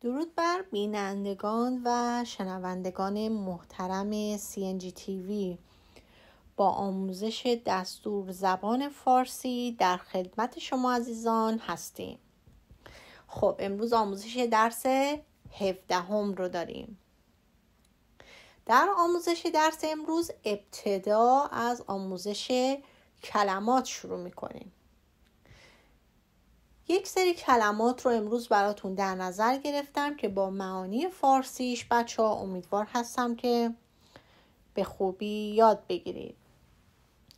درود بر بینندگان و شنوندگان محترم CNG TV با آموزش دستور زبان فارسی در خدمت شما عزیزان هستیم خب امروز آموزش درس هفدهم رو داریم در آموزش درس امروز ابتدا از آموزش کلمات شروع کنیم. یک سری کلمات رو امروز براتون در نظر گرفتم که با معانی فارسیش بچه ها امیدوار هستم که به خوبی یاد بگیرید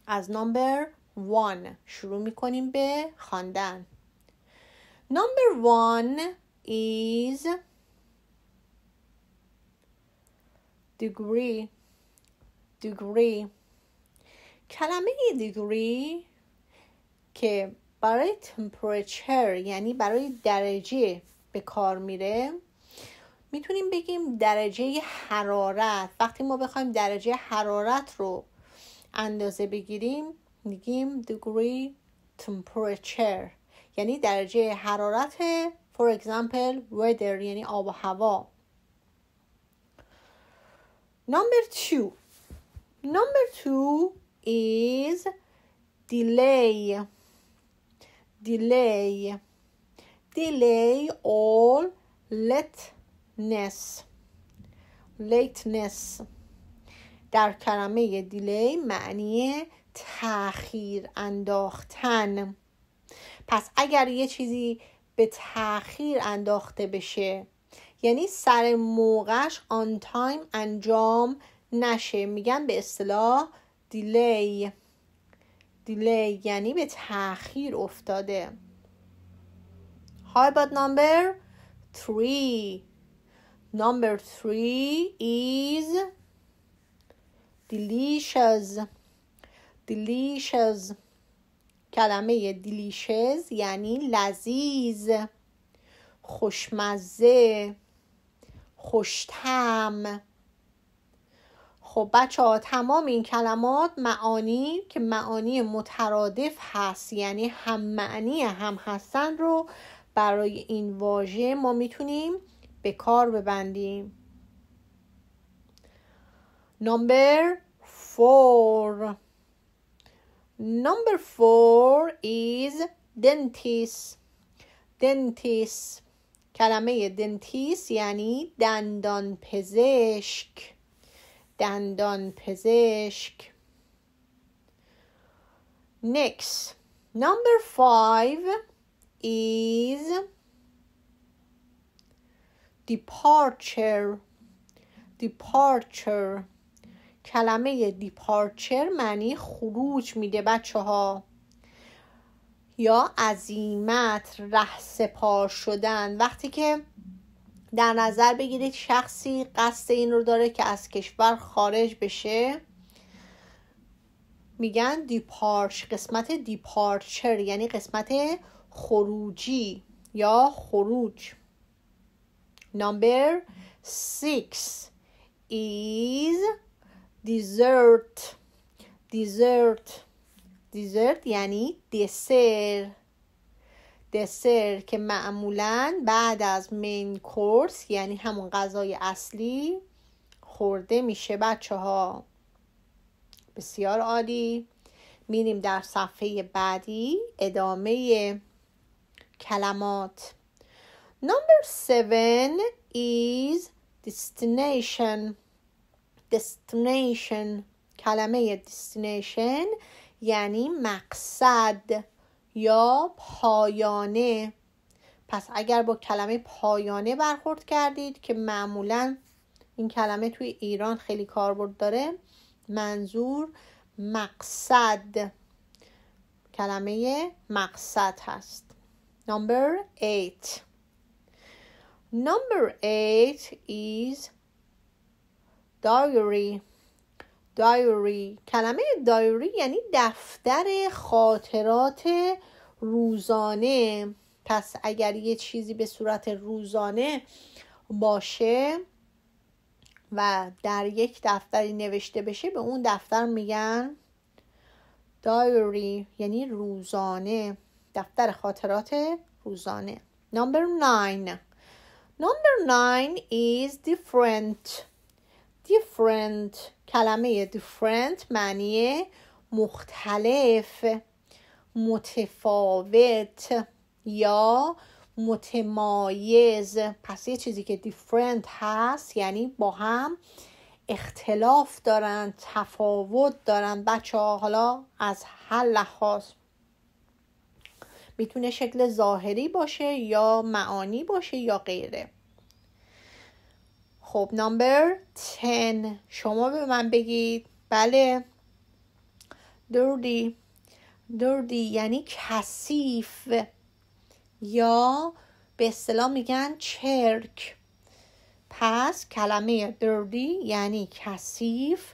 از نمبر وان شروع میکنیم به خواندن نمبر وان is degree degree کلمه دگری که برای تمپرچر یعنی برای درجه به کار میره میتونیم بگیم درجه حرارت وقتی ما بخوایم درجه حرارت رو اندازه بگیریم میگیم degree temperature یعنی درجه حرارت for example weather یعنی آب و هوا number two number two is delay delay delay or lateness lateness در کلمه دیلی معنی تاخیر انداختن پس اگر یه چیزی به تاخیر انداخته بشه یعنی سر موقعش آن تایم انجام نشه میگن به اصطلاح دیلی دیلی یعنی به تاخیر افتاده های Number نمبر 3 نمبر 3 ایز دیلیشز دیلیشز کلمه دیلیشز یعنی لذیذ خوشمزه خوشتم خب بچه ها تمام این کلمات معانی که معانی مترادف هست یعنی هم معنی هم هستن رو برای این واژه ما میتونیم به کار ببندیم نمبر فور نمبر فور is دنتیس دنتیس کلمه دنتیس یعنی دندان پزشک. دندان پزشک Next number five is departure departure کلمه دیپارچر معنی خروج میده بچه ها یا عزیمت رهسپار شدن وقتی که در نظر بگیرید شخصی قصد این رو داره که از کشور خارج بشه میگن دیپارچ قسمت دیپارچر یعنی قسمت خروجی یا خروج نمبر 6 is dessert dessert dessert یعنی دسر دسر که معمولا بعد از مین کورس یعنی همون غذای اصلی خورده میشه بچه ها بسیار عالی میریم در صفحه بعدی ادامه کلمات Number seven is destination destination کلمه destination یعنی مقصد یا پایانه پس اگر با کلمه پایانه برخورد کردید که معمولا این کلمه توی ایران خیلی کاربرد داره منظور مقصد کلمه مقصد هست Number 8 Number 8 is diary. دایوری کلمه دایوری یعنی دفتر خاطرات روزانه پس اگر یه چیزی به صورت روزانه باشه و در یک دفتری نوشته بشه به اون دفتر میگن دایوری یعنی روزانه دفتر خاطرات روزانه نمبر 9 نمبر 9 is different. Different کلمه different معنی مختلف متفاوت یا متمایز پس یه چیزی که different هست یعنی با هم اختلاف دارن تفاوت دارن بچه ها حالا از هر لحاظ میتونه شکل ظاهری باشه یا معانی باشه یا غیره خب نمبر 10 شما به من بگید بله دردی دردی یعنی کثیف یا به اصطلاح میگن چرک پس کلمه دردی یعنی کثیف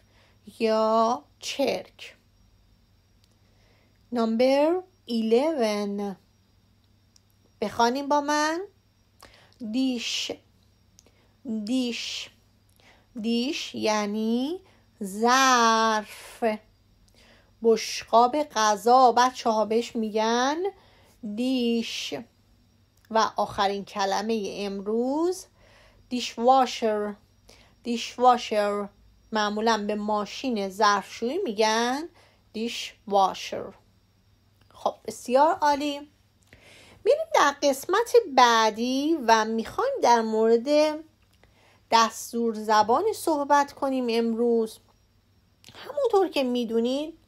یا چرک نمبر 11 بخوانیم با من دیش دیش دیش یعنی ظرف بشقاب غذا بچه ها بهش میگن دیش و آخرین کلمه امروز دیشواشر دیشواشر معمولا به ماشین ظرفشویی میگن دیش واشر خب بسیار عالی میریم در قسمت بعدی و میخوایم در مورد دستور زبانی صحبت کنیم امروز همونطور که میدونید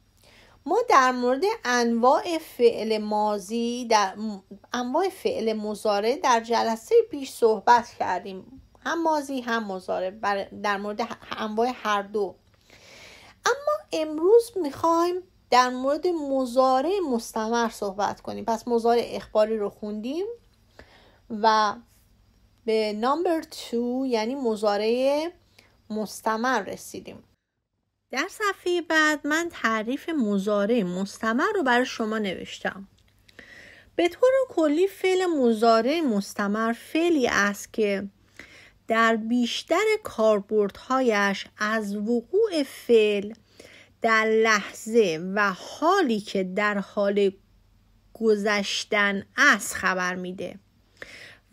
ما در مورد انواع فعل مازی در انواع فعل مزاره در جلسه پیش صحبت کردیم هم مازی هم مزاره در مورد انواع هر دو اما امروز میخوایم در مورد مزاره مستمر صحبت کنیم پس مزاره اخباری رو خوندیم و به نمبر تو یعنی مزاره مستمر رسیدیم در صفحه بعد من تعریف مزاره مستمر رو برای شما نوشتم به طور کلی فعل مزاره مستمر فعلی است که در بیشتر کاربردهایش از وقوع فعل در لحظه و حالی که در حال گذشتن است خبر میده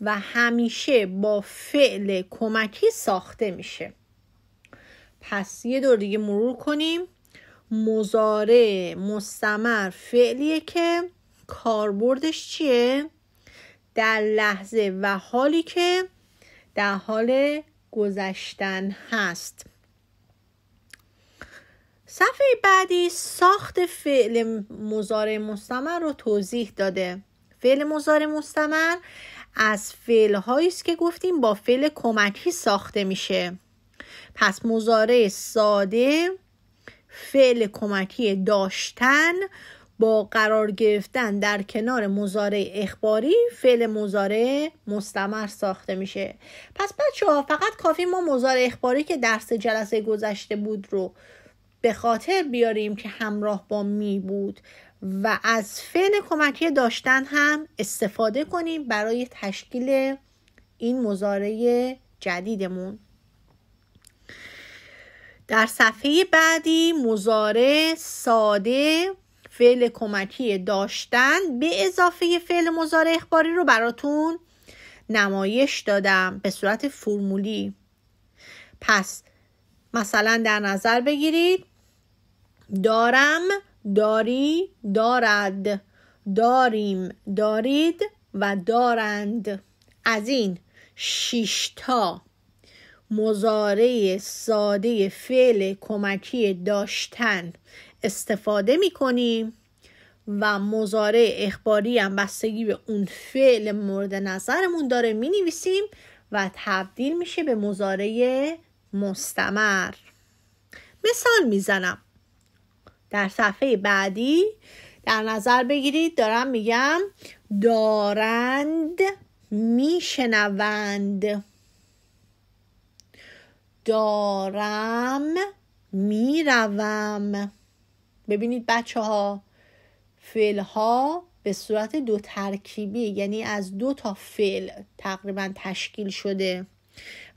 و همیشه با فعل کمکی ساخته میشه پس یه دور دیگه مرور کنیم مزاره مستمر فعلیه که کاربردش چیه در لحظه و حالی که در حال گذشتن هست صفحه بعدی ساخت فعل مزاره مستمر رو توضیح داده فعل مزاره مستمر از فعل هایی است که گفتیم با فعل کمکی ساخته میشه پس مزارع ساده فعل کمکی داشتن با قرار گرفتن در کنار مزارع اخباری فعل مزارع مستمر ساخته میشه پس بچه ها فقط کافی ما مزارع اخباری که درس جلسه گذشته بود رو به خاطر بیاریم که همراه با می بود و از فعل کمکی داشتن هم استفاده کنیم برای تشکیل این مزاره جدیدمون در صفحه بعدی مزاره ساده فعل کمکی داشتن به اضافه فعل مزاره اخباری رو براتون نمایش دادم به صورت فرمولی پس مثلا در نظر بگیرید دارم داری دارد داریم دارید و دارند از این شیشتا مزاره ساده فعل کمکی داشتن استفاده می کنیم و مزاره اخباری هم بستگی به اون فعل مورد نظرمون داره می نویسیم و تبدیل میشه به مزاره مستمر مثال میزنم در صفحه بعدی در نظر بگیرید دارم میگم دارند میشنوند دارم میروم ببینید بچه ها فعل ها به صورت دو ترکیبی یعنی از دو تا فعل تقریبا تشکیل شده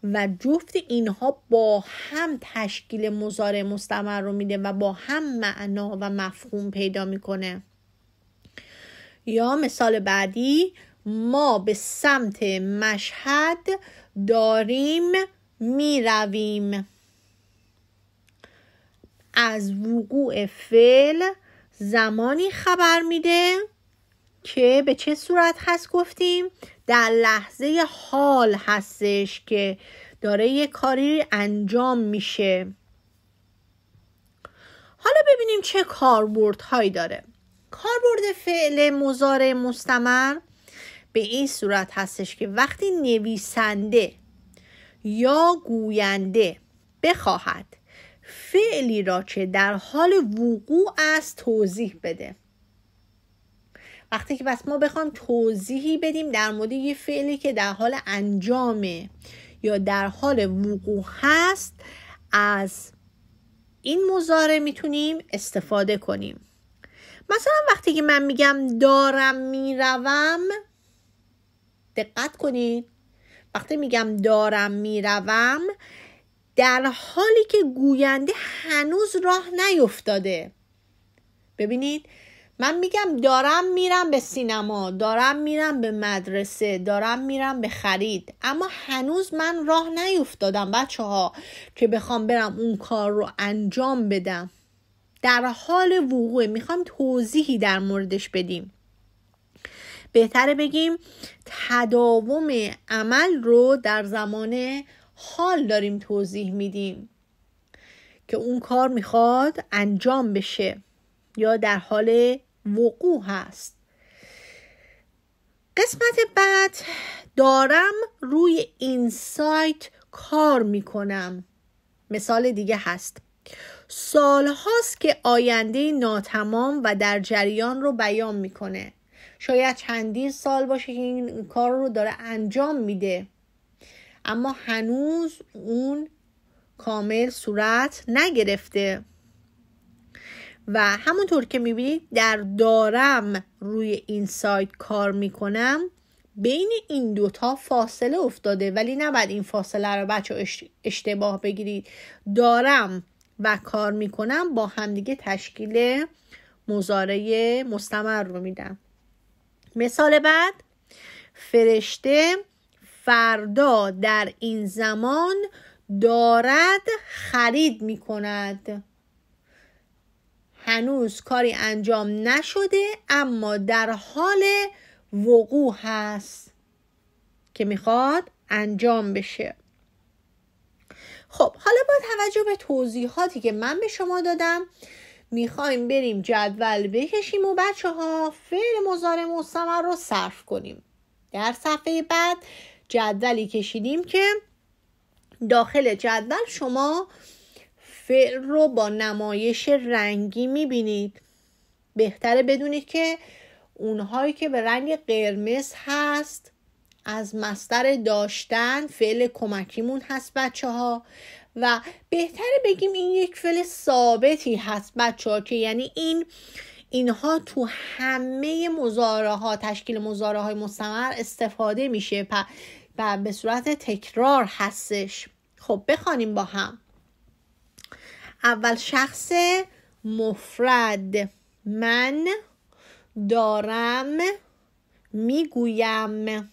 و جفت اینها با هم تشکیل مزارع مستمر رو میده و با هم معنا و مفهوم پیدا میکنه یا مثال بعدی ما به سمت مشهد داریم میرویم از وقوع فعل زمانی خبر میده که به چه صورت هست گفتیم در لحظه حال هستش که داره یه کاری انجام میشه حالا ببینیم چه هایی داره کاربرد فعل مزارع مستمر به این صورت هستش که وقتی نویسنده یا گوینده بخواهد فعلی را که در حال وقوع است توضیح بده وقتی که پس ما بخوام توضیحی بدیم در مورد یه فعلی که در حال انجامه یا در حال وقوع هست از این مزاره میتونیم استفاده کنیم مثلا وقتی که من میگم دارم میروم دقت کنید وقتی میگم دارم میروم در حالی که گوینده هنوز راه نیفتاده ببینید من میگم دارم میرم به سینما دارم میرم به مدرسه دارم میرم به خرید اما هنوز من راه نیفتادم بچه ها که بخوام برم اون کار رو انجام بدم در حال وقوع میخوام توضیحی در موردش بدیم بهتره بگیم تداوم عمل رو در زمان حال داریم توضیح میدیم که اون کار میخواد انجام بشه یا در حال وقوع هست قسمت بعد دارم روی این سایت کار میکنم مثال دیگه هست هاست که آینده ناتمام و در جریان رو بیان میکنه شاید چندین سال باشه که این کار رو داره انجام میده اما هنوز اون کامل صورت نگرفته و همونطور که میبینید در دارم روی این سایت کار میکنم بین این دوتا فاصله افتاده ولی نباید این فاصله رو بچه اشتباه بگیرید دارم و کار میکنم با همدیگه تشکیل مزاره مستمر رو میدم مثال بعد فرشته فردا در این زمان دارد خرید میکند هنوز کاری انجام نشده اما در حال وقوع هست که میخواد انجام بشه خب حالا با توجه به توضیحاتی که من به شما دادم میخوایم بریم جدول بکشیم و بچه ها فعل مزار مستمر رو صرف کنیم در صفحه بعد جدولی کشیدیم که داخل جدول شما فعل رو با نمایش رنگی میبینید بهتره بدونید که اونهایی که به رنگ قرمز هست از مستر داشتن فعل کمکیمون هست بچه ها و بهتره بگیم این یک فعل ثابتی هست بچه ها که یعنی این اینها تو همه مزاره ها تشکیل مزاره های مستمر استفاده میشه و به صورت تکرار هستش خب بخوانیم با هم اول شخص مفرد من دارم میگویم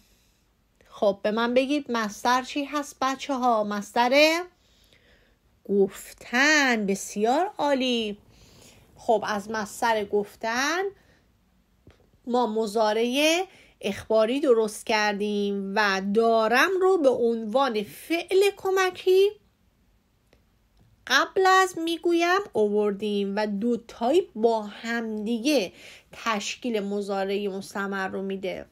خب به من بگید مستر چی هست بچه ها مستر گفتن بسیار عالی خب از مستر گفتن ما مزاره اخباری درست کردیم و دارم رو به عنوان فعل کمکی قبل از میگویم اووردیم و دو تای با همدیگه تشکیل مزاره مستمر رو میده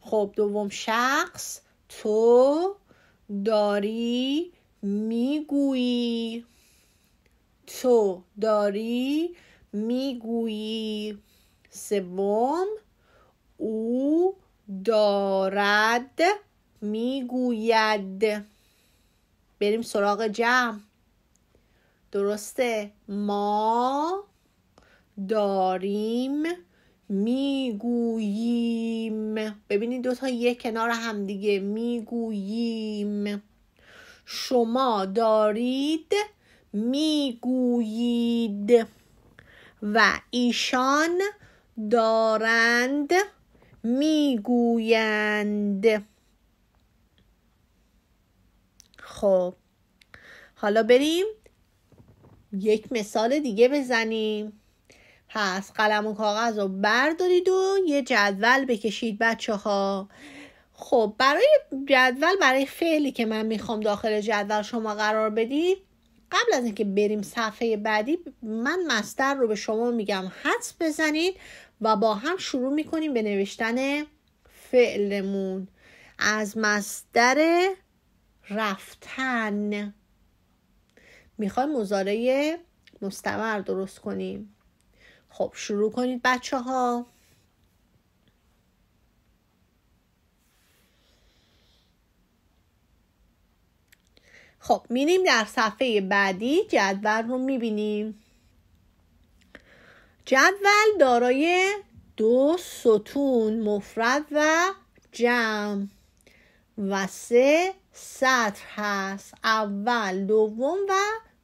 خب دوم شخص تو داری میگویی تو داری میگویی سوم او دارد میگوید بریم سراغ جمع درسته ما داریم میگوییم ببینید دو تا یه کنار هم دیگه میگوییم شما دارید میگویید و ایشان دارند میگویند خب حالا بریم یک مثال دیگه بزنیم پس قلم و کاغذ رو بردارید و یه جدول بکشید بچه ها خب برای جدول برای فعلی که من میخوام داخل جدول شما قرار بدید قبل از اینکه بریم صفحه بعدی من مستر رو به شما میگم حدس بزنید و با هم شروع میکنیم به نوشتن فعلمون از مستر رفتن میخوایم مزاره مستمر درست کنیم خب شروع کنید بچه ها خب میریم در صفحه بعدی جدول رو میبینیم جدول دارای دو ستون مفرد و جمع و سه سطر هست اول دوم و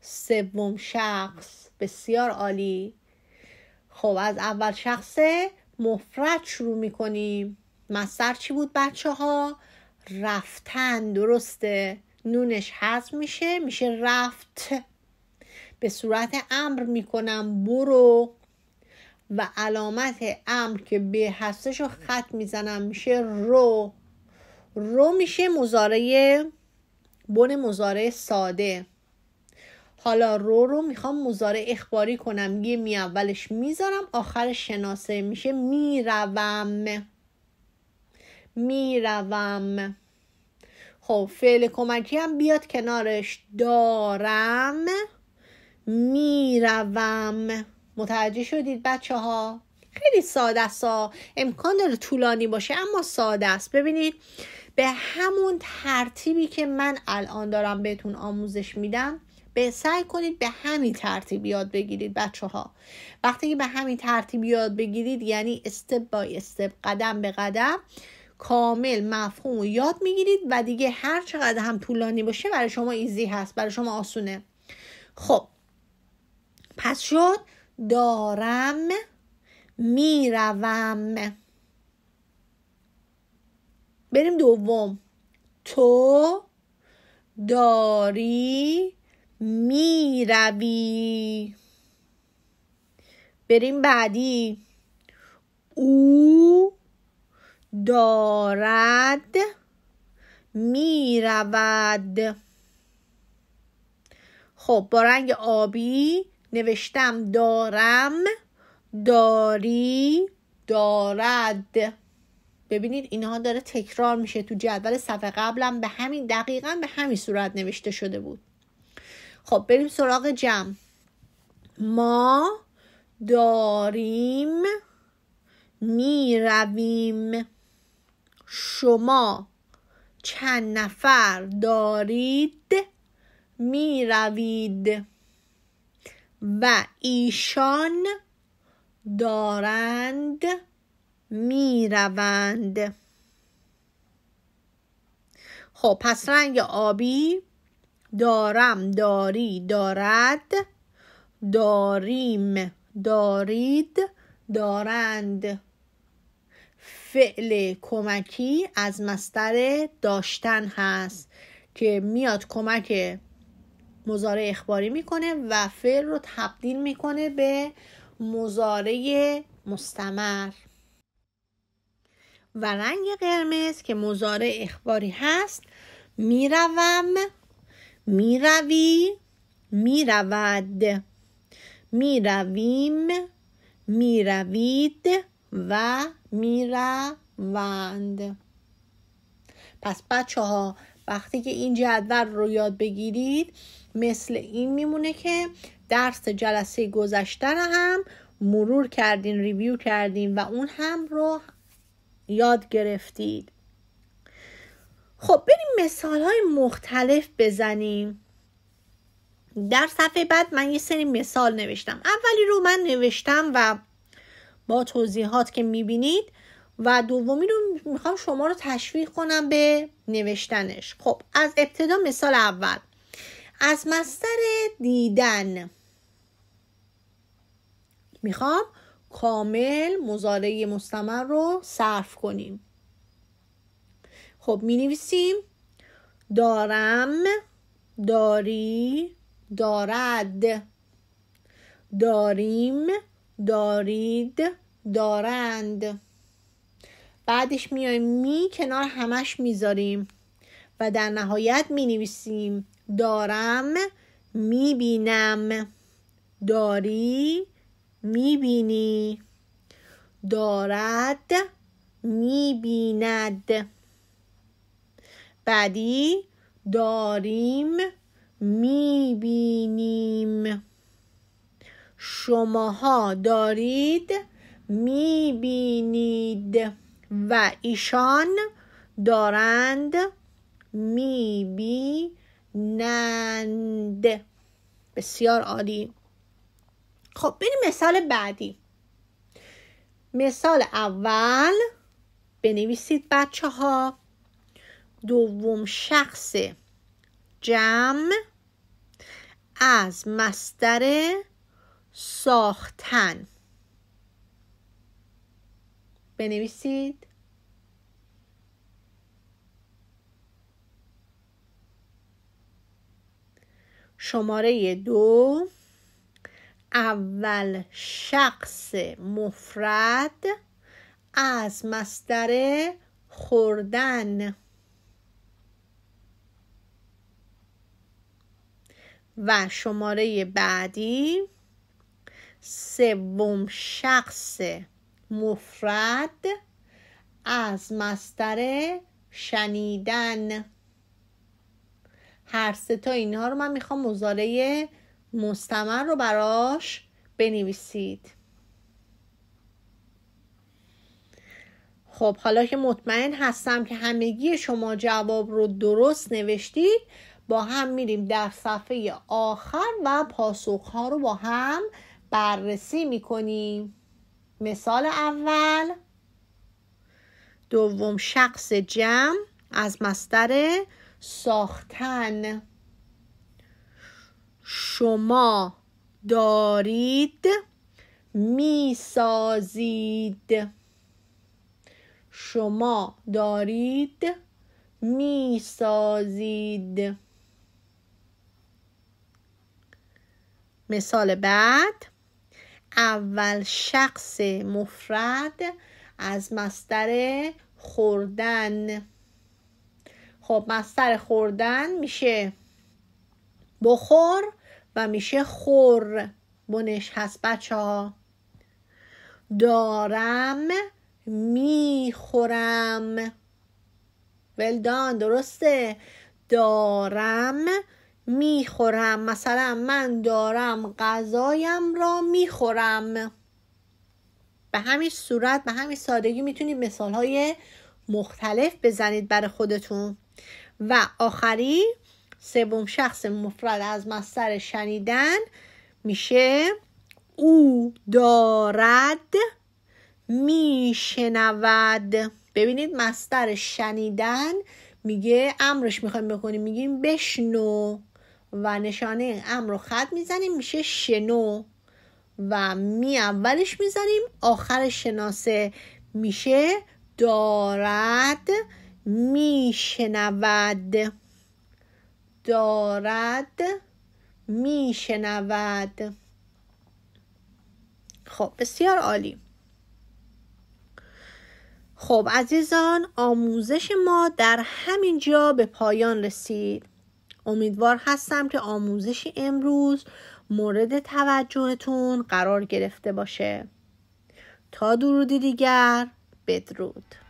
سوم شخص بسیار عالی خب از اول شخص مفرد شروع میکنیم مصدر چی بود بچه ها؟ رفتن درسته نونش حذف میشه میشه رفت به صورت امر میکنم برو و علامت امر که به هستش رو خط میزنم میشه رو رو میشه مزاره بن مزاره ساده حالا رو رو میخوام مزاره اخباری کنم یه می اولش میذارم آخر شناسه میشه میروم میروم خب فعل کمکی هم بیاد کنارش دارم میروم متوجه شدید بچه ها خیلی ساده است امکان داره طولانی باشه اما ساده است ببینید به همون ترتیبی که من الان دارم بهتون آموزش میدم به سعی کنید به همین ترتیب یاد بگیرید بچه ها وقتی که به همین ترتیب یاد بگیرید یعنی استپ بای استپ قدم به قدم کامل مفهوم و یاد میگیرید و دیگه هر چقدر هم طولانی باشه برای شما ایزی هست برای شما آسونه خب پس شد دارم میروم بریم دوم تو داری میروی بریم بعدی او دارد میرود خب با رنگ آبی نوشتم دارم داری دارد ببینید اینها داره تکرار میشه تو جدول صفحه قبلم به همین دقیقا به همین صورت نوشته شده بود خب بریم سراغ جمع ما داریم می رویم شما چند نفر دارید میروید و ایشان دارند می روند خب پس رنگ آبی دارم داری دارد داریم دارید دارند فعل کمکی از مستر داشتن هست که میاد کمک مزاره اخباری میکنه و فعل رو تبدیل میکنه به مزاره مستمر و رنگ قرمز که مزارع اخباری هست میروم میروی میرود میرویم میروید و میروند پس بچه ها وقتی که این جدول رو یاد بگیرید مثل این میمونه که درس جلسه گذشته هم مرور کردین ریویو کردین و اون هم رو یاد گرفتید خب بریم مثال های مختلف بزنیم در صفحه بعد من یه سری مثال نوشتم اولی رو من نوشتم و با توضیحات که میبینید و دومی رو میخوام شما رو تشویق کنم به نوشتنش خب از ابتدا مثال اول از مستر دیدن میخوام کامل مزاره مستمر رو صرف کنیم خب می نویسیم دارم داری دارد داریم دارید دارند بعدش میایم می کنار همش میذاریم و در نهایت می نویسیم دارم می بینم داری میبینی دارد میبیند بعدی داریم میبینیم شماها دارید میبینید و ایشان دارند میبینند بسیار عالی خب بریم مثال بعدی مثال اول بنویسید بچه ها دوم شخص جمع از مستر ساختن بنویسید شماره دو اول شخص مفرد از مصدر خوردن و شماره بعدی سوم شخص مفرد از مصدر شنیدن هر سه تا اینها رو من میخوام مزاره مستمر رو براش بنویسید خب حالا که مطمئن هستم که همگی شما جواب رو درست نوشتید با هم میریم در صفحه آخر و پاسخ ها رو با هم بررسی میکنیم مثال اول دوم شخص جمع از مستر ساختن شما دارید میسازید شما دارید میسازید مثال بعد اول شخص مفرد از مستر خوردن خب مستر خوردن میشه بخور و میشه خور بنش هست بچه ها دارم میخورم ولدان درسته دارم میخورم مثلا من دارم غذایم را میخورم به همین صورت به همین سادگی میتونید مثال های مختلف بزنید برای خودتون و آخری سوم شخص مفرد از مصدر شنیدن میشه او دارد میشنود ببینید مصدر شنیدن میگه امرش میخوایم بکنیم میگیم بشنو و نشانه امر رو خط میزنیم میشه شنو و می اولش میزنیم آخر شناسه میشه دارد میشنود دارد میشنود خب بسیار عالی خب عزیزان آموزش ما در همین جا به پایان رسید امیدوار هستم که آموزش امروز مورد توجهتون قرار گرفته باشه تا درودی دیگر بدرود